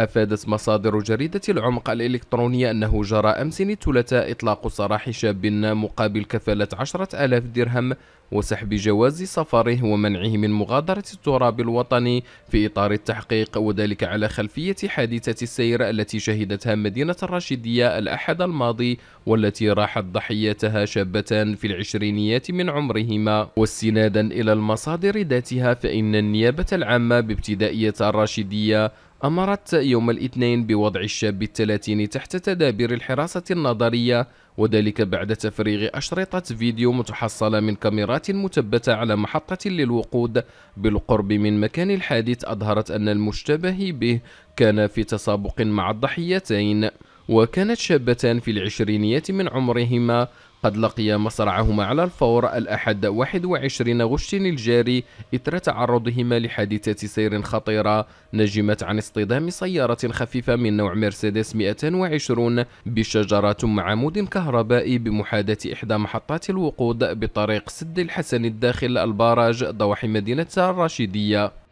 أفادت مصادر جريدة العمق الإلكترونية أنه جرى أمس الثلاثاء إطلاق سراح شاب مقابل كفالة عشرة ألاف درهم وسحب جواز سفره ومنعه من مغادرة التراب الوطني في إطار التحقيق وذلك على خلفية حادثة السير التي شهدتها مدينة الرشيدية الأحد الماضي والتي راحت ضحيتها شابتان في العشرينيات من عمرهما واستنادا إلى المصادر ذاتها فإن النيابة العامة بابتدائية الرشيدية أمرت يوم الاثنين بوضع الشاب الثلاثين تحت تدابير الحراسة النظرية وذلك بعد تفريغ أشرطة فيديو متحصلة من كاميرات مثبتة على محطة للوقود بالقرب من مكان الحادث أظهرت أن المشتبه به كان في تسابق مع الضحيتين وكانت شابتان في العشرينيات من عمرهما قد لقيا مصرعهما على الفور الأحد 21 غشتين الجاري إثر تعرضهما لحادثة سير خطيرة نجمت عن اصطدام سيارة خفيفة من نوع مرسيدس 220 بشجرة ثم عمود كهربائي بمحادثة إحدى محطات الوقود بطريق سد الحسن الداخل البراج ضواحي مدينة الراشدية